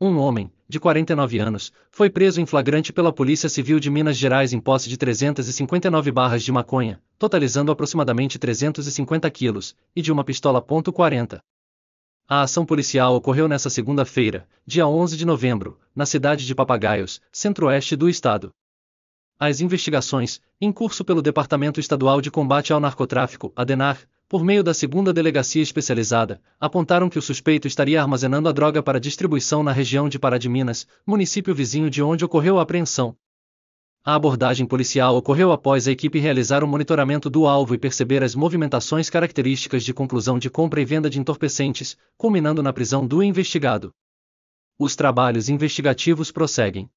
Um homem, de 49 anos, foi preso em flagrante pela Polícia Civil de Minas Gerais em posse de 359 barras de maconha, totalizando aproximadamente 350 quilos, e de uma pistola .40. A ação policial ocorreu nesta segunda-feira, dia 11 de novembro, na cidade de Papagaios, centro-oeste do estado. As investigações, em curso pelo Departamento Estadual de Combate ao Narcotráfico, ADENAR, por meio da segunda delegacia especializada, apontaram que o suspeito estaria armazenando a droga para distribuição na região de Pará de Minas, município vizinho de onde ocorreu a apreensão. A abordagem policial ocorreu após a equipe realizar o um monitoramento do alvo e perceber as movimentações características de conclusão de compra e venda de entorpecentes, culminando na prisão do investigado. Os trabalhos investigativos prosseguem.